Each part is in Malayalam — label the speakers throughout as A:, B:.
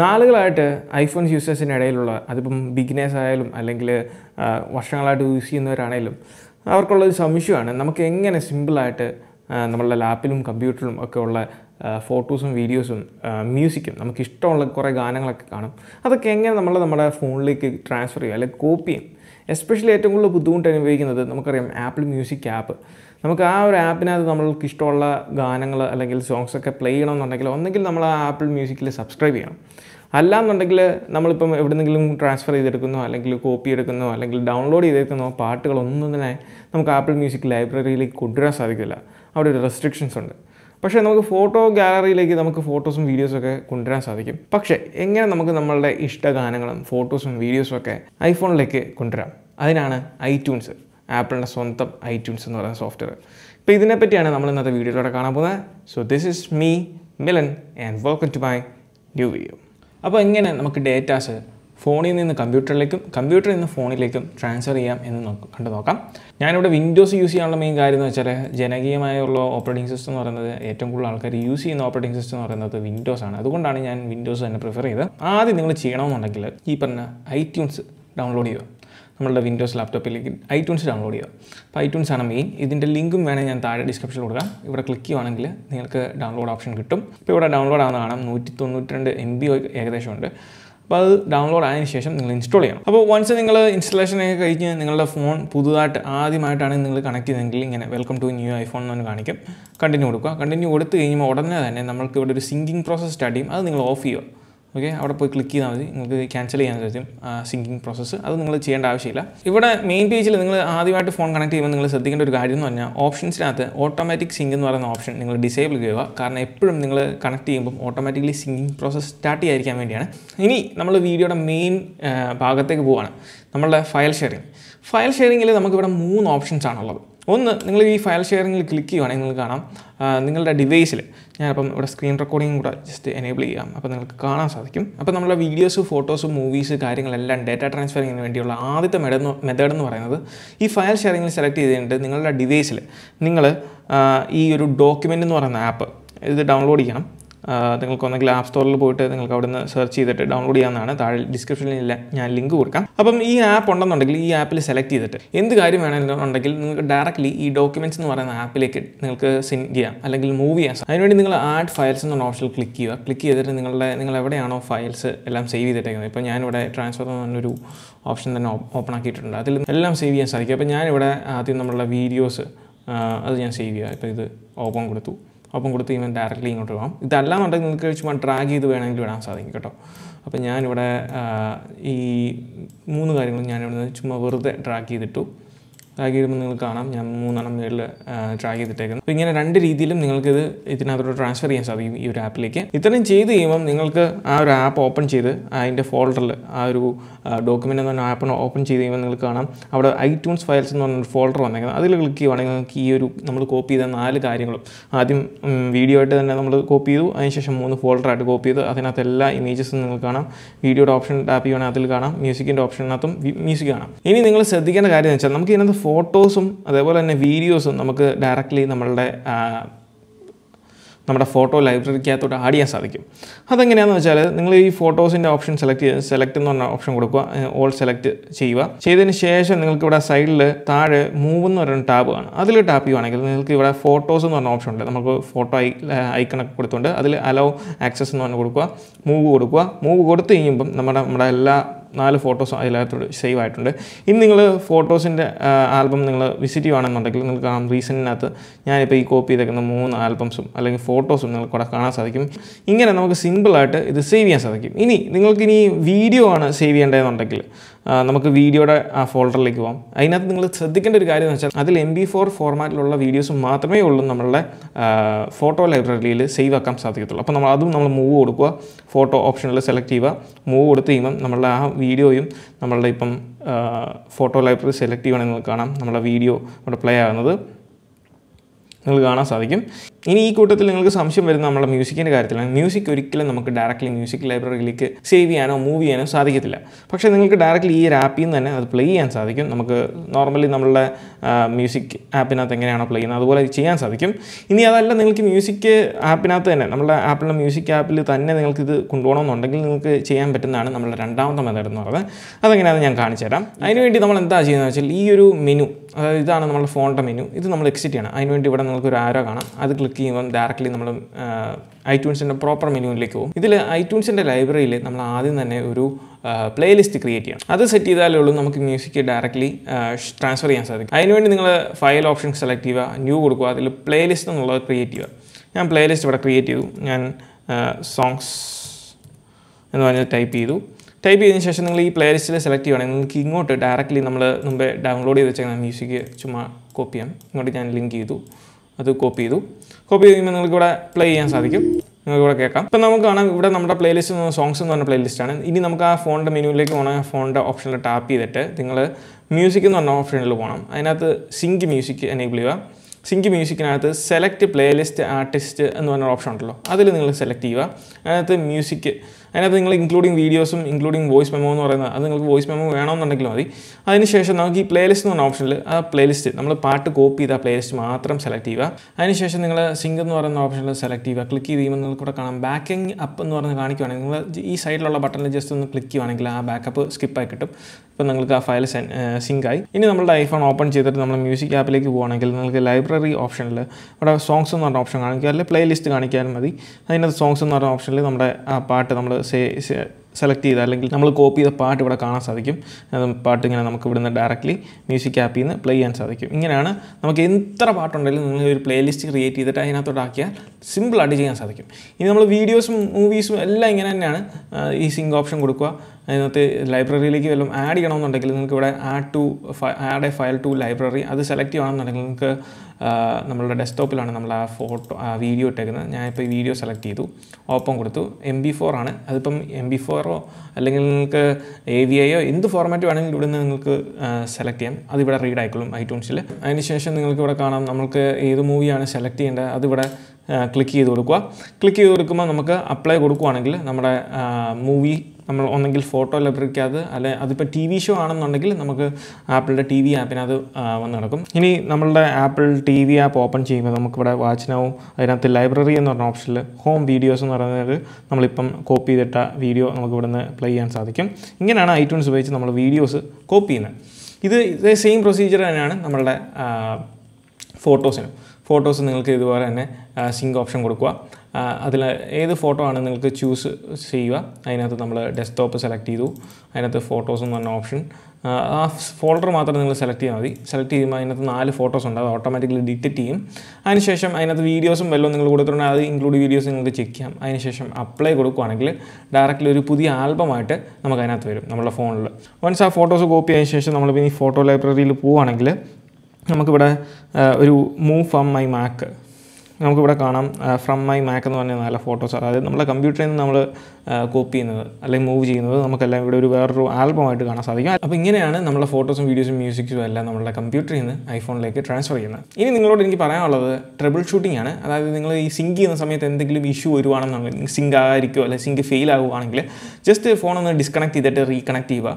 A: നാളുകളായിട്ട് ഐഫോൺ യൂസേഴ്സിനിടയിലുള്ള അതിപ്പം ബിഗ്നേഴ്സ് ആയാലും അല്ലെങ്കിൽ വർഷങ്ങളായിട്ട് യൂസ് ചെയ്യുന്നവരാണേലും അവർക്കുള്ളൊരു സംശയമാണ് നമുക്ക് എങ്ങനെ സിമ്പിളായിട്ട് നമ്മളുടെ ലാപ്പിലും കമ്പ്യൂട്ടറിലും ഒക്കെ ഉള്ള ഫോട്ടോസും വീഡിയോസും മ്യൂസിക്കും നമുക്ക് ഇഷ്ടമുള്ള കുറേ ഗാനങ്ങളൊക്കെ കാണും അതൊക്കെ എങ്ങനെ നമ്മൾ നമ്മുടെ ഫോണിലേക്ക് ട്രാൻസ്ഫർ ചെയ്യും അല്ലെങ്കിൽ കോപ്പി ചെയ്യും എസ്പെഷ്യലി ഏറ്റവും കൂടുതൽ ബുദ്ധിമുട്ട് അനുഭവിക്കുന്നത് നമുക്കറിയാം ആപ്പിൾ മ്യൂസിക് ആപ്പ് നമുക്ക് ആ ഒരു ആപ്പിനകത്ത് നമ്മൾക്ക് ഇഷ്ടമുള്ള ഗാനങ്ങൾ അല്ലെങ്കിൽ സോങ്സ് ഒക്കെ പ്ലേ ചെയ്യണമെന്നുണ്ടെങ്കിൽ ഒന്നെങ്കിൽ നമ്മൾ ആ ആപ്പിൾ മ്യൂസിക്കിൽ സബ്സ്ക്രൈബ് ചെയ്യണം അല്ല എന്നുണ്ടെങ്കിൽ നമ്മളിപ്പം എവിടെന്നെങ്കിലും ട്രാൻസ്ഫർ ചെയ്തെടുക്കുന്നോ അല്ലെങ്കിൽ കോപ്പി എടുക്കുന്നോ അല്ലെങ്കിൽ ഡൗൺലോഡ് ചെയ്തെടുക്കുന്നോ പാട്ടുകളൊന്നും തന്നെ നമുക്ക് ആപ്പിൾ മ്യൂസിക് ലൈബ്രറിയിലേക്ക് കൊണ്ടുവരാൻ സാധിക്കില്ല അവിടെ ഒരു റെസ്ട്രിക്ഷൻസ് ഉണ്ട് പക്ഷേ നമുക്ക് ഫോട്ടോ ഗാലറിയിലേക്ക് നമുക്ക് ഫോട്ടോസും ഒക്കെ കൊണ്ടുവരാൻ സാധിക്കും പക്ഷേ എങ്ങനെ നമുക്ക് നമ്മളുടെ ഇഷ്ട ഗാനങ്ങളും ഫോട്ടോസും വീഡിയോസും ഒക്കെ ഐഫോണിലേക്ക് കൊണ്ടുവരാം അതിനാണ് ട്യൂൺസ് ആപ്പിളിൻ്റെ സ്വന്തം ഐറ്റ്യൂൺസ് എന്ന് പറയുന്ന സോഫ്റ്റ്വെയർ ഇപ്പോൾ ഇതിനെപ്പറ്റിയാണ് നമ്മൾ ഇന്നത്തെ വീഡിയോയിലൂടെ കാണാൻ പോകുന്നത് so this is me Milan and welcome to my new video അപ്പോൾ എങ്ങനെ നമുക്ക് ഡേറ്റാസ് ഫോണിൽ നിന്ന് കമ്പ്യൂട്ടറിലേക്കും കമ്പ്യൂട്ടറിൽ നിന്ന് ഫോണിലേക്കും ട്രാൻസ്ഫർ ചെയ്യാം എന്ന് നോക്ക് കണ്ടു നോക്കാം ഞാനിവിടെ വിൻഡോസ് യൂസ് ചെയ്യാനുള്ള മെയിൻ കാര്യം എന്ന് വെച്ചാൽ ജനകീയമായുള്ള ഓപ്പറേറ്റിംഗ് സിസ്റ്റം എന്ന് പറയുന്നത് ഏറ്റവും കൂടുതൽ ആൾക്കാർ യൂസ് ചെയ്യുന്ന ഓപ്പറേറ്റിംഗ് സിസ്റ്റം എന്ന് പറയുന്നത് വിൻഡോസ് ആണ് അതുകൊണ്ടാണ് ഞാൻ വിൻഡോസ് തന്നെ പ്രിഫർ ചെയ്തത് ആദ്യം നിങ്ങൾ ചെയ്യണമെന്നുണ്ടെങ്കിൽ ഈ പറഞ്ഞ ഐ ഡൗൺലോഡ് ചെയ്യുക നമ്മളുടെ വിൻഡോസ് ലാപ്ടോപ്പിലേക്ക് ഐട്യൂൺസ് ഡൗൺലോഡ് ചെയ്യുക അപ്പോൾ ഐട്യൂൺസ് ആണ് മെയിൻ ഇതിൻ്റെ ലിങ്കും വേണേൽ ഞാൻ താഴെ ഡിസ്ക്രിപ്ഷനിൽ കൊടുക്കാം ഇവിടെ ക്ലിക്ക് ചെയ്യുകയാണെങ്കിൽ നിങ്ങൾക്ക് ഡൗൺലോഡ് ഓപ്ഷൻ കിട്ടും ഇപ്പോൾ ഇവിടെ ഡൗൺലോഡ് ആവുന്ന കാണാം നൂറ്റി തൊണ്ണൂറ്റി രണ്ട് എം ബി ഏകദേശം ഉണ്ട് അപ്പോൾ അത് ഡൗൺലോഡ് ആയതിനു ശേഷം നിങ്ങൾ ഇൻസ്റ്റാൾ ചെയ്യണം അപ്പോൾ വൺസ് നിങ്ങൾ ഇൻസ്റ്റലേഷനൊക്കെ കഴിഞ്ഞ് നിങ്ങളുടെ ഫോൺ പുതുതായിട്ട് ആദ്യമായിട്ടാണ് നിങ്ങൾ കണക്ട് ചെയ്തെങ്കിൽ ഇങ്ങനെ വെൽക്കം ടു ന്യൂ ഐഫോൺ എന്ന് കാണിക്കും കണ്ടിന്യൂ കൊടുക്കുക കണ്ടിന്യൂ കൊടുത്തു കഴിയുമ്പോൾ ഉടനെ തന്നെ നമ്മൾക്ക് ഇവിടെ ഒരു സിങ്കിങ് പ്രോസസ് സ്റ്റാർട്ട് ചെയ്യും അത് നിങ്ങൾ ഓഫ് ചെയ്യുക ഓക്കെ അവിടെ പോയി ക്ലിക്ക് ചെയ്താൽ മതി നിങ്ങൾക്ക് ക്യാൻസൽ ചെയ്യാൻ സാധിക്കും സിങ്കിങ് പ്രോസസ്സ് അത് നിങ്ങൾ ചെയ്യേണ്ട ആവശ്യമില്ല ഇവിടെ മെയിൻ പേജിൽ നിങ്ങൾ ആദ്യമായിട്ട് ഫോൺ കണക്ട് ചെയ്യുമ്പോൾ നിങ്ങൾ ശ്രദ്ധിക്കേണ്ട ഒരു കാര്യം എന്ന് പറഞ്ഞാൽ ഓപ്ഷൻസിനകത്ത് ഓട്ടോമാറ്റിക് സിങ്ക് എന്ന് പറയുന്ന ഓപ്ഷൻ നിങ്ങൾ ഡിസേബിൾ ചെയ്യുക കാരണം എപ്പോഴും നിങ്ങൾ കണക്ട് ചെയ്യുമ്പോൾ ഓട്ടോമാറ്റിക്കലി സിങ്കിങ് പ്രോസസ്സ് സ്റ്റാർട്ട് ചെയ്യാതിരിക്കാൻ വേണ്ടിയാണ് ഇനി നമ്മൾ വീഡിയോയുടെ മെയിൻ ഭാഗത്തേക്ക് പോവുകയാണ് നമ്മളുടെ ഫയൽ ഷെയറിങ് ഫയൽ ഷെയറിങ്ങിൽ നമുക്കിവിടെ മൂന്ന് ഓപ്ഷൻസ് ആണുള്ളത് ഒന്ന് നിങ്ങൾ ഈ ഫയൽ ഷെയറിങ്ങിൽ ക്ലിക്ക് ചെയ്യുവാണെങ്കിൽ നിങ്ങൾ കാണാം നിങ്ങളുടെ ഡിവൈസിൽ ഞാനിപ്പം ഇവിടെ സ്ക്രീൻ റെക്കോർഡിംഗ് കൂടെ ജസ്റ്റ് എനേബിൾ ചെയ്യാം അപ്പോൾ നിങ്ങൾക്ക് കാണാൻ സാധിക്കും അപ്പോൾ നമ്മുടെ വീഡിയോസ് ഫോട്ടോസ് മൂവീസ് കാര്യങ്ങളെല്ലാം ഡേറ്റ ട്രാൻസ്ഫറിങ്ങിന് വേണ്ടിയുള്ള ആദ്യത്തെ മെഡന്ന് മെത്തേഡ് എന്ന് പറയുന്നത് ഈ ഫയൽ ഷെയറിങ്ങിൽ സെലക്ട് ചെയ്തിട്ട് നിങ്ങളുടെ ഡിവൈസിൽ നിങ്ങൾ ഈ ഒരു ഡോക്യുമെൻ്റ് എന്ന് പറയുന്ന ആപ്പ് ഇത് ഡൗൺലോഡ് ചെയ്യണം ഒന്നെങ്കിൽ ആപ്പ് സ്റ്റോറിൽ പോയിട്ട് നിങ്ങൾക്ക് അവിടെ നിന്ന് സെർച്ച് ചെയ്തിട്ട് ഡൗൺലോഡ് ചെയ്യാവുന്നതാണ് താഴെ ഡിസ്ക്രിപ്ഷനിൽ ഞാൻ ലിങ്ക് കൊടുക്കാം അപ്പം ഈ ആപ്പ് ഉണ്ടെന്നുണ്ടെങ്കിൽ ഈ ആപ്പിൽ സെലക്ട് ചെയ്തിട്ട് എന്ത് കാര്യം വേണമെന്നുണ്ടെങ്കിൽ നിങ്ങൾക്ക് ഡയറക്റ്റ്ലി ഈ ഡോക്യുമെൻറ്റ്സ് എന്ന് പറയുന്ന ആപ്പിലേക്ക് നിങ്ങൾക്ക് സെൻഡ് ചെയ്യാം അല്ലെങ്കിൽ മൂവ് ചെയ്യാം അതിനുവേണ്ടി നിങ്ങൾ ആഡ് ഫയൽസ് എന്ന ഓപ്ഷൻ ക്ലിക്ക് ചെയ്യുക ക്ലിക്ക് ചെയ്തിട്ട് നിങ്ങളുടെ നിങ്ങൾ എവിടെയാണോ ഫയൽസ് എല്ലാം സേവ് ചെയ്തിട്ടേക്കുന്നത് ഇപ്പോൾ ഞാനിവിടെ ട്രാൻസ്ഫർ എന്ന് പറഞ്ഞൊരു ഓപ്ഷൻ തന്നെ ഓപ്പൺ ആക്കിയിട്ടുണ്ട് അതിൽ എല്ലാം സേവ് ചെയ്യാൻ സാധിക്കും അപ്പോൾ ഞാനിവിടെ ആദ്യം നമ്മളുടെ വീഡിയോസ് അത് ഞാൻ സേവ് ചെയ്യുക ഇപ്പോൾ ഇത് ഓപ്പൺ കൊടുത്തു ഒപ്പം കൊടുത്ത് ഇവൻ ഡയറക്റ്റ്ലി ഇങ്ങോട്ട് പോകാം ഇതല്ലാന്നുണ്ടെങ്കിൽ നിങ്ങൾക്ക് ചുമ്മാ ഡ്രാഗ് ചെയ്ത് വേണമെങ്കിൽ വിടാൻ സാധിക്കും കേട്ടോ അപ്പോൾ ഞാനിവിടെ ഈ മൂന്ന് കാര്യങ്ങളും ഞാനിവിടെ ചുമ്മാ വെറുതെ ട്രാക്ക് ചെയ്തിട്ടു ട്രാക്ക് ചെയ്യുമ്പോൾ നിങ്ങൾക്ക് കാണാം ഞാൻ മൂന്നെണ്ണം മേളിൽ ട്രാക്ക് ചെയ്തിട്ടേക്കുന്നത് അപ്പോൾ ഇങ്ങനെ രണ്ട് രീതിയിലും നിങ്ങൾക്ക് ഇത് ഇതിനകത്തോട്ട് ട്രാൻസ്ഫർ ചെയ്യാൻ സാധിക്കും ഈ ഒരു ആപ്പിലേക്ക് ഇത്രയും ചെയ്ത് കഴിയുമ്പം നിങ്ങൾക്ക് ആ ഒരു ആപ്പ് ഓപ്പൺ ചെയ്ത് അതിൻ്റെ ഫോൾഡറിൽ ആ ഒരു ഡോക്യുമെൻ്റ് എന്ന് പറഞ്ഞ ആപ്പ് ഓപ്പൺ ചെയ്ത് കഴിയുമ്പോൾ നിങ്ങൾക്ക് കാണാം അവിടെ ട്യൂൺസ് ഫയൽസ് എന്ന് പറഞ്ഞൊരു ഫോൾഡർ വന്നേക്കുന്നത് അതിൽ ക്ലിക്ക് ചെയ്യുവാണെങ്കിൽ നിങ്ങൾക്ക് ഈ ഒരു നമ്മൾ കോപ്പി ചെയ്ത നാല് കാര്യങ്ങളും ആദ്യം വീഡിയോ ആയിട്ട് തന്നെ നമ്മൾ കോപ്പി ചെയ്തു അതിനുശേഷം മൂന്ന് ഫോൾഡറായിട്ട് കോപ്പി ചെയ്ത് അതിനകത്ത് എല്ലാ ഇമേജസും നിങ്ങൾക്ക് കാണാം വീഡിയോയുടെ ഓപ്ഷൻ ടാപ്പ് ചെയ്യുവാണെങ്കിൽ അതിൽ കാണാം മ്യൂസിക്കിൻ്റെ ഓപ്ഷനകത്തും മ്യൂസിക് കാണാം ഇനി നിങ്ങൾ ശ്രദ്ധിക്കേണ്ട കാര്യം എന്ന് വെച്ചാൽ നമുക്ക് ഇതിനകത്ത് ഫോട്ടോസും അതേപോലെ തന്നെ വീഡിയോസും നമുക്ക് ഡയറക്റ്റ്ലി നമ്മളുടെ നമ്മുടെ ഫോട്ടോ ലൈബ്രറിക്കകത്തോട്ട് ആഡ് ചെയ്യാൻ സാധിക്കും അതെങ്ങനെയാണെന്ന് വെച്ചാൽ നിങ്ങൾ ഈ ഫോട്ടോസിൻ്റെ ഓപ്ഷൻ സെലക്ട് ചെയ്ത് സെലക്ട് എന്ന് പറഞ്ഞ ഓപ്ഷൻ കൊടുക്കുക ഓൾ സെലക്ട് ചെയ്യുക ചെയ്തതിന് ശേഷം നിങ്ങൾക്ക് ഇവിടെ സൈഡിൽ താഴെ മൂവ് എന്ന് പറയുന്ന ടാബ് ആണ് അതിൽ ടാപ്പ് ചെയ്യുവാണെങ്കിൽ നിങ്ങൾക്ക് ഇവിടെ ഫോട്ടോസ് എന്ന് പറഞ്ഞ ഓപ്ഷൻ ഉണ്ട് നമുക്ക് ഫോട്ടോ ഐ ഐക്കണൊക്കെ കൊടുത്തുകൊണ്ട് അതിൽ അലോ ആക്സസ് എന്ന് പറഞ്ഞ് കൊടുക്കുക മൂവ് കൊടുക്കുക മൂവ് കൊടുത്തു കഴിയുമ്പം നമ്മുടെ നമ്മുടെ എല്ലാ നാല് ഫോട്ടോസ് അതിനകത്തോട് സേവ് ആയിട്ടുണ്ട് ഇനി നിങ്ങൾ ഫോട്ടോസിൻ്റെ ആൽബം നിങ്ങൾ വിസിറ്റ് ചെയ്യുകയാണെന്നുണ്ടെങ്കിൽ നിങ്ങൾക്ക് കാണാം റീസെൻറ്റിനകത്ത് ഞാനിപ്പോൾ ഈ കോപ്പി ചെയ്തേക്കുന്ന മൂന്ന് ആൽബംസും അല്ലെങ്കിൽ ഫോട്ടോസും നിങ്ങൾക്ക് കൂടെ കാണാൻ സാധിക്കും ഇങ്ങനെ നമുക്ക് സിമ്പിളായിട്ട് ഇത് സേവ് ചെയ്യാൻ സാധിക്കും ഇനി നിങ്ങൾക്കിനി വീഡിയോ ആണ് സേവ് ചെയ്യേണ്ടതെന്നുണ്ടെങ്കിൽ നമുക്ക് വീഡിയോയുടെ ആ ഫോൾഡറിലേക്ക് പോകാം അതിനകത്ത് നിങ്ങൾ ശ്രദ്ധിക്കേണ്ട ഒരു കാര്യം എന്ന് വെച്ചാൽ അതിൽ എം ബി ഫോർ ഫോർമാറ്റിലുള്ള വീഡിയോസ് മാത്രമേ ഉള്ളൂ നമ്മളുടെ ഫോട്ടോ ലൈബ്രറിയിൽ സേവ് ആക്കാൻ സാധിക്കത്തുള്ളൂ അപ്പോൾ നമ്മൾ അതും നമ്മൾ മൂവ് കൊടുക്കുക ഫോട്ടോ ഓപ്ഷനിൽ സെലക്ട് ചെയ്യുക മൂവ് കൊടുത്ത് കഴിയുമ്പം നമ്മളുടെ ആ വീഡിയോയും നമ്മളുടെ ഇപ്പം ഫോട്ടോ ലൈബ്രറി സെലക്ട് നിങ്ങൾ കാണാം നമ്മളുടെ വീഡിയോ ഇവിടെ പ്ലേ ആകുന്നത് നിങ്ങൾ കാണാൻ സാധിക്കും ഇനി ഈ കൂട്ടത്തിൽ നിങ്ങൾക്ക് സംശയം വരുന്ന നമ്മുടെ മ്യൂസിക്കിൻ്റെ കാര്യത്തിലാണ് മ്യൂസിക് ഒരിക്കലും നമുക്ക് ഡയറക്റ്റ്ലി മ്യൂസിക് ലൈബ്രറിയിലേക്ക് സേവ് ചെയ്യാനോ മൂവ് ചെയ്യാനോ സാധിക്കത്തില്ല പക്ഷേ നിങ്ങൾക്ക് ഡയറക്റ്റ്ലി ഈ ഒരു ആപ്പിൽ നിന്ന് തന്നെ അത് പ്ലേ ചെയ്യാൻ സാധിക്കും നമുക്ക് നോർമലി നമ്മളുടെ മ്യൂസിക് ആപ്പിനകത്ത് എങ്ങനെയാണോ പ്ലേ ചെയ്യുന്നത് അതുപോലെ ചെയ്യാൻ സാധിക്കും ഇനി അതല്ല നിങ്ങൾക്ക് മ്യൂസിക് ആപ്പിനകത്ത് തന്നെ നമ്മുടെ ആപ്പിലെ മ്യൂസിക് ആപ്പിൽ തന്നെ നിങ്ങൾക്ക് ഇത് കൊണ്ടുപോകണമെന്നുണ്ടെങ്കിൽ നിങ്ങൾക്ക് ചെയ്യാൻ പറ്റുന്നതാണ് നമ്മുടെ രണ്ടാമത്തെ മെത്തേഡ് എന്ന് പറയുന്നത് അതെങ്ങനെയാണെന്ന് ഞാൻ കാണിച്ചു തരാം അതിനുവേണ്ടി നമ്മൾ എന്താ ചെയ്യുന്നത് വെച്ചാൽ ഈ ഒരു മെനു അതായത് ഇതാണ് നമ്മുടെ ഫോണിൻ്റെ മെനു ഇത് നമ്മൾ എക്സിറ്റ് ചെയ്യണം അതിനുവേണ്ടി ഇവിടെ നിങ്ങൾക്ക് ഒരു ആരോ കാണാം അത് ക്ലിക്ക് ക്ലിക്ക് ചെയ്യുമ്പം ഡയറക്റ്റ്ലി നമ്മൾ ഐറ്റ്യൂൺസിൻ്റെ പ്രോപ്പർ മെനുവിലേക്ക് പോകും ഇതിൽ ഐറ്റ്യൂൺസിൻ്റെ ലൈബ്രറിയിൽ നമ്മൾ ആദ്യം തന്നെ ഒരു പ്ലേലിസ്റ്റ് ക്രിയേറ്റ് ചെയ്യണം അത് സെറ്റ് ചെയ്താലേ ഉള്ളൂ നമുക്ക് മ്യൂസിക് ഡയറക്റ്റ്ലി ട്രാൻസ്ഫർ ചെയ്യാൻ സാധിക്കും അതിനുവേണ്ടി നിങ്ങൾ ഫയൽ ഓപ്ഷൻ സെലക്ട് ചെയ്യുക ന്യൂ കൊടുക്കുക അതിൽ പ്ലേലിസ്റ്റ് എന്നുള്ളത് ക്രിയേറ്റ് ചെയ്യുക ഞാൻ പ്ലേലിസ്റ്റ് ഇവിടെ ക്രിയേറ്റ് ചെയ്തു ഞാൻ സോങ്സ് എന്ന് പറഞ്ഞ് ടൈപ്പ് ചെയ്തു ടൈപ്പ് ചെയ്തതിന് ശേഷം നിങ്ങൾ ഈ പ്ലേലിസ്റ്റിൽ സെലക്ട് ചെയ്യുകയാണെങ്കിൽ നിങ്ങൾക്ക് ഇങ്ങോട്ട് ഡയറക്റ്റ്ലി നമ്മൾ മുമ്പേ ഡൗൺലോഡ് ചെയ്ത് വെച്ചേക്കുന്ന മ്യൂസിക് ചുമ്മാ കോപ്പി ചെയ്യാം ഇങ്ങോട്ട് ഞാൻ ലിങ്ക് ചെയ്തു അത് കോപ്പി ചെയ്തു കോപ്പി ചെയ്ത് കഴിയുമ്പോൾ നിങ്ങൾക്ക് ഇവിടെ പ്ലേ ചെയ്യാൻ സാധിക്കും നിങ്ങൾക്ക് ഇവിടെ കേൾക്കാം ഇപ്പം നമുക്ക് കാണാം ഇവിടെ നമ്മുടെ പ്ലേലിസ്റ്റ് സോങ്സ് എന്ന് പറഞ്ഞ പ്ലേലിസ്റ്റാണ് ഇനി നമുക്ക് ആ ഫോണിൻ്റെ മെനുവിലേക്ക് പോകണമെങ്കിൽ ഫോണിൻ്റെ ഓപ്ഷനിൽ ടാപ്പ് ചെയ്തിട്ട് നിങ്ങൾ മ്യൂസിക് എന്ന് പറഞ്ഞ ഓപ്ഷനിൽ പോകണം അതിനകത്ത് സിങ്ക് മ്യൂസിക് എനേബിൾ ചെയ്യുക സിങ്ക് മ്യൂസിക്കിനകത്ത് സെലക്ട് പ്ലേലിസ്റ്റ് ആർട്ടിസ്റ്റ് എന്ന് പറഞ്ഞ ഓപ്ഷൻ ഉണ്ടല്ലോ അതിൽ നിങ്ങൾ സെലക്ട് ചെയ്യുക അതിനകത്ത് മ്യൂസിക് അതിനകത്ത് നിങ്ങൾ ഇൻക്ലൂഡിങ് വീഡിയോസും ഇൻക്ലൂഡിങ് വോയിസ് മെമോ എന്ന് പറയുന്നത് അത് നിങ്ങൾക്ക് വോയിസ് മെമോ വേണമെന്നുണ്ടെങ്കിൽ മതി അതിനുശേഷം നമുക്ക് ഈ പ്ലേലിസ്റ്റ് എന്ന് പറഞ്ഞ ഓപ്ഷനിൽ ആ പ്ലേലിസ്റ്റ് നമ്മൾ പാട്ട് കോപ്പി ചെയ്ത പ്ലേലിസ്റ്റ് മാത്രം സെലക്ട് ചെയ്യുക അതിനുശേഷം നിങ്ങൾ സിങ്ക് എന്ന് പറയുന്ന ഓപ്ഷനിൽ സെലക്ട് ചെയ്യുക ക്ലിക്ക് ചെയ്യുമ്പോൾ നിങ്ങൾക്ക് കൂടെ കാണാം ബാക്കിങ് അപ്പ് എന്ന് പറഞ്ഞ് കാണിക്കുവാണെങ്കിൽ നിങ്ങൾ ഈ സൈഡിലുള്ള ബട്ടണിൽ ജസ്റ്റ് ഒന്ന് ക്ലിക്ക് ചെയ്യുവാണെങ്കിൽ ആ ബാക്കപ്പ് സ്കിപ്പായി കിട്ടും ഇപ്പോൾ നിങ്ങൾക്ക് ആ ഫയൽ സിങ്കായി ഇനി നമ്മുടെ ഐഫോൺ ഓപ്പൺ ചെയ്തിട്ട് നമ്മൾ മ്യൂസിക് ആപ്പിലേക്ക് പോകുകയാണെങ്കിൽ നിങ്ങൾക്ക് ലൈബ്രറി ലൈബ്രറി ഓപ്ഷനിൽ ഇവിടെ സോങ്സ് എന്ന് പറഞ്ഞ ഓപ്ഷൻ കാണിക്കുക അല്ലെങ്കിൽ പ്ലേലിസ്റ്റ് കാണിക്കാനും മതി അതിനകത്ത് സോങ്സ് എന്ന് പറഞ്ഞ ഓപ്ഷനിൽ നമ്മുടെ ആ പാട്ട് നമ്മൾ സേ സെലക്ട് ചെയ്ത അല്ലെങ്കിൽ നമ്മൾ കോപ്പി ചെയ്ത പാട്ട് ഇവിടെ കാണാൻ സാധിക്കും പാട്ട് ഇങ്ങനെ നമുക്ക് ഇവിടുന്ന് ഡയറക്റ്റ്ലി മ്യൂസിക് ആപ്പിൽ നിന്ന് പ്ലേ ചെയ്യാൻ സാധിക്കും ഇങ്ങനെയാണ് നമുക്ക് എത്ര പാട്ടുണ്ടെങ്കിലും നിങ്ങൾ ഒരു പ്ലേലിസ്റ്റ് ക്രിയേറ്റ് ചെയ്തിട്ട് അതിനകത്തോട്ടാക്കിയാൽ സിമ്പിളായിട്ട് ചെയ്യാൻ സാധിക്കും ഇനി നമ്മൾ വീഡിയോസും മൂവീസും എല്ലാം ഇങ്ങനെ തന്നെയാണ് ഈ സിങ്ക് ഓപ്ഷൻ കൊടുക്കുക അതിനകത്ത് ലൈബ്രറിയിലേക്ക് വല്ലതും ആഡ് ചെയ്യണമെന്നുണ്ടെങ്കിൽ നിങ്ങൾക്ക് ഇവിടെ add to add a file to library അത് സെലക്ട് ചെയ്യണമെന്നുണ്ടെങ്കിൽ നിങ്ങൾക്ക് നമ്മളുടെ ഡെസ്ക്ടോപ്പിലാണ് നമ്മൾ ആ ഫോട്ടോ വീഡിയോ ഇട്ടേക്കുന്നത് ഞാനിപ്പോൾ ഈ വീഡിയോ സെലക്ട് ചെയ്തു ഓപ്പൺ കൊടുത്തു എം ബി ഫോർ ആണ് അതിപ്പം എം ബി ഫോർ പവറോ അല്ലെങ്കിൽ നിങ്ങൾക്ക് എ വി ഐയോ എന്ത് ഫോർമാറ്റ് വേണമെങ്കിൽ ഇവിടെ നിന്ന് നിങ്ങൾക്ക് സെലക്ട് ചെയ്യാം അതിവിടെ റീഡ് ആയിക്കോളും ഐട്യൂൺസിൽ അതിനുശേഷം നിങ്ങൾക്ക് ഇവിടെ കാണാം നമുക്ക് ഏത് മൂവിയാണ് സെലക്ട് ചെയ്യേണ്ടത് അതിവിടെ ക്ലിക്ക് ചെയ്ത് കൊടുക്കുക ക്ലിക്ക് ചെയ്ത് കൊടുക്കുമ്പോൾ നമുക്ക് അപ്ലൈ കൊടുക്കുകയാണെങ്കിൽ നമ്മുടെ മൂവി നമ്മൾ ഒന്നെങ്കിൽ ഫോട്ടോ ലൈബ്രറിക്കകത്ത് അല്ലെ അതിപ്പോൾ ടി വി ഷോ ആണെന്നുണ്ടെങ്കിൽ നമുക്ക് ആപ്പിളിൻ്റെ ടി വി ആപ്പിനകത്ത് വന്ന് കിടക്കും ഇനി നമ്മളുടെ ആപ്പിൾ ടി വി ആപ്പ് ഓപ്പൺ ചെയ്യുമ്പോൾ നമുക്കിവിടെ വാച്ച് നൗ അതിനകത്ത് ലൈബ്രറി എന്ന് പറഞ്ഞ ഓപ്ഷനിൽ ഹോം വീഡിയോസ് എന്ന് പറയുന്നത് നമ്മളിപ്പം കോപ്പി ചെയ്തിട്ട വീഡിയോ നമുക്ക് ഇവിടുന്ന് പ്ലേ ചെയ്യാൻ സാധിക്കും ഇങ്ങനെയാണ് ഐറ്റ്യൂൺസ് ഉപയോഗിച്ച് നമ്മൾ വീഡിയോസ് കോപ്പി ചെയ്യുന്നത് ഇത് ഇതേ സെയിം പ്രൊസീജിയർ തന്നെയാണ് നമ്മളുടെ ഫോട്ടോസിനും ഫോട്ടോസ് നിങ്ങൾക്ക് ഇതുപോലെ തന്നെ സിങ്ക് ഓപ്ഷൻ കൊടുക്കുക അതിൽ ഏത് ഫോട്ടോ ആണ് നിങ്ങൾക്ക് ചൂസ് ചെയ്യുക അതിനകത്ത് നമ്മൾ ഡെസ്ക്ടോപ്പ് സെലക്ട് ചെയ്തു അതിനകത്ത് ഫോട്ടോസ് എന്ന് പറഞ്ഞ ഓപ്ഷൻ ആ ഫോൾഡർ മാത്രം നിങ്ങൾ സെലക്ട് ചെയ്താൽ മതി സെലക്ട് ചെയ്യുമ്പോൾ അതിനകത്ത് നാല് ഫോട്ടോസ് ഉണ്ട് അത് ഓട്ടോമാറ്റിക്കലി ഡിറ്റക്റ്റ് ചെയ്യും അതിനുശേഷം അതിനകത്ത് വീഡിയോസും വല്ലതും നിങ്ങൾ കൊടുത്തിട്ടുണ്ടെങ്കിൽ അത് ഇൻക്ലൂഡ് വീഡിയോസ് നിങ്ങൾക്ക് ചെക്ക് ചെയ്യാം അതിനുശേഷം അപ്ലൈ കൊടുക്കുകയാണെങ്കിൽ ഡയറക്റ്റ്ലി ഒരു പുതിയ ആൽബമായിട്ട് നമുക്ക് അതിനകത്ത് വരും നമ്മുടെ ഫോണിൽ വൺസ് ആ ഫോട്ടോസ് കോപ്പി ആയതിനു ശേഷം നമ്മൾ ഈ ഫോട്ടോ ലൈബ്രറിയിൽ പോവുകയാണെങ്കിൽ നമുക്കിവിടെ ഒരു മൂവ് ഫ്രം മൈ മാക്ക് നമുക്കിവിടെ കാണാം ഫ്രം മൈ മാക്ക് എന്ന് പറഞ്ഞ നല്ല ഫോട്ടോസ് അതായത് നമ്മുടെ കമ്പ്യൂട്ടറിൽ നിന്ന് നമ്മൾ കോപ്പി ചെയ്യുന്നത് അല്ലെങ്കിൽ മൂവ് ചെയ്യുന്നത് നമുക്കെല്ലാം ഇവിടെ ഒരു വേറൊരു ആൽബമായിട്ട് കാണാൻ സാധിക്കും അപ്പോൾ ഇങ്ങനെയാണ് നമ്മുടെ ഫോട്ടോസും വീഡിയോസും മ്യൂസിക്സും എല്ലാം നമ്മുടെ കമ്പ്യൂട്ടറിൽ നിന്ന് ഐഫോണിലേക്ക് ട്രാൻസ്ഫർ ചെയ്യുന്നത് ഇനി നിങ്ങളോട് എനിക്ക് പറയാനുള്ളത് ട്രബിൾ ഷൂട്ടിംഗ് ആണ് അതായത് നിങ്ങൾ ഈ സിങ്ക് ചെയ്യുന്ന സമയത്ത് എന്തെങ്കിലും ഇഷ്യൂ വരുവാണെന്നുണ്ടെങ്കിൽ സിങ്ക് ആയിരിക്കുമോ അല്ലെങ്കിൽ സിങ്ക് ഫെയിൽ ആകുവാണെങ്കിൽ ജസ്റ്റ് ഫോണൊന്ന് ഡിസ്കണക്ട് ചെയ്തിട്ട് റീകണക്ട് ചെയ്യുക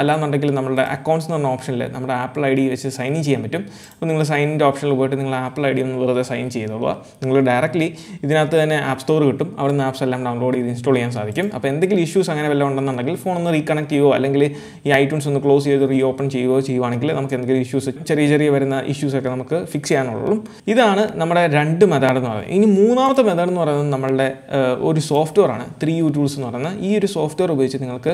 A: അല്ലാന്നുണ്ടെങ്കിൽ നമ്മുടെ അക്കൗണ്ട്സ് എന്ന് പറഞ്ഞ ഓപ്ഷനിൽ നമ്മുടെ ആപ്പിൾ ഐ ഡി വെച്ച് സൈൻ ഇൻ ചെയ്യാൻ പറ്റും അപ്പോൾ നിങ്ങൾ സൈനിൻ്റെ ഓപ്ഷനിൽ പോയിട്ട് നിങ്ങൾ ആപ്പിൾ ഐ ഡി ഒന്ന് വെറുതെ സൈൻ ചെയ്തോളൂ പോവുക നിങ്ങൾ ഡയറക്റ്റ്ലി ഇതിനകത്ത് തന്നെ ആപ്പ് സ്റ്റോർ കിട്ടും അവിടുന്ന് ആപ്സ് എല്ലാം ഡൗൺലോഡ് ചെയ്ത് ഇൻസ്റ്റാൾ ചെയ്യാൻ സാധിക്കും അപ്പോൾ എന്തെങ്കിലും ഇഷ്യൂസ് അങ്ങനെ വല്ലതും ഉണ്ടെന്നുണ്ടെങ്കിൽ ഫോൺ ഒന്ന് റീകണക്ട് ചെയ്യുവോ അല്ലെങ്കിൽ ഈ ഐറ്റൂൺസ് ഒന്ന് ക്ലോസ് ചെയ്ത് റീ ഓപ്പൺ ചെയ്യുകയോ ചെയ്യുവാണെങ്കിൽ നമുക്ക് എന്തെങ്കിലും ഇഷ്യൂസ് ചെറിയ ചെറിയ വരുന്ന ഇഷ്യൂസൊക്കെ നമുക്ക് ഫിക്സ് ചെയ്യാനുള്ളൂ ഇതാണ് നമ്മുടെ രണ്ട് മെത്തേഡ് എന്ന് പറയുന്നത് ഇനി മൂന്നാമത്തെ മെത്തേഡ് എന്ന് പറയുന്നത് നമ്മളുടെ ഒരു സോഫ്റ്റ്വെയർ ആണ് ത്രീ യു ടൂൾസ് എന്ന് പറയുന്നത് ഈ ഒരു സോഫ്റ്റ്വെയർ ഉപയോഗിച്ച് നിങ്ങൾക്ക്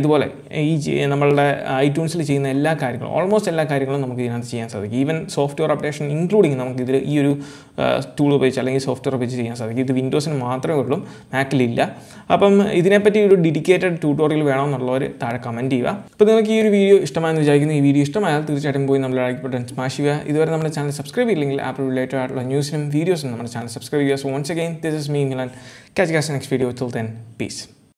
A: ഇതുപോലെ ഈ നമ്മളുടെ ഐറ്റൂൺസിൽ ചെയ്യുന്ന എല്ലാ കാര്യങ്ങളും ഓൾമോസ്റ്റ് എല്ലാ കാര്യങ്ങളും നമുക്ക് ഇതിനകത്ത് ചെയ്യാൻ സാധിക്കും ഈവൻ സോഫ്റ്റ്വെയർ അപ്ഡേഷൻ ഇൻക്ലൂഡിങ് നമുക്ക് ഇതിൽ ഈ ഒരു ടൂൾ ഉപയോഗിച്ച് അല്ലെങ്കിൽ സോഫ്റ്റ്വെയർ ഉപയോഗിച്ച് ചെയ്യാൻ സാധിക്കും ഇത് വിൻഡോസിന് മാത്രമേ ഉള്ളൂ മാക്കിലില്ല അപ്പം ഇതിനെപ്പറ്റി ഒരു ഡെഡിക്കേറ്റഡ് ട്യൂട്ടോറിയൽ വേണമെന്നുള്ളവർ താഴെ കമൻറ്റ് ചെയ്യുക അപ്പോൾ നിങ്ങൾക്ക് ഈ ഒരു വീഡിയോ ഇഷ്ടമായെന്ന് വിചാരിക്കുന്നു ഈ വീഡിയോ ഇഷ്ടമായാൽ തീർച്ചയായിട്ടും പോയി നമ്മളെ ലൈക്ക് ബട്ടൺ സ്മാഷ് ചെയ്യുക ഇതുവരെ നമ്മുടെ ചാനൽ സബ്സ്ക്രൈബ് ചെയ്യില്ലെങ്കിൽ ആപ്പ് റിലേറ്റഡ് ആയിട്ടുള്ള ന്യൂസിനും വീഡിയോസും നമ്മുടെ ചാനൽ സബ്സ്ക്രൈബ് ചെയ്യുക so once again this is me Milan catch cause next video till then piece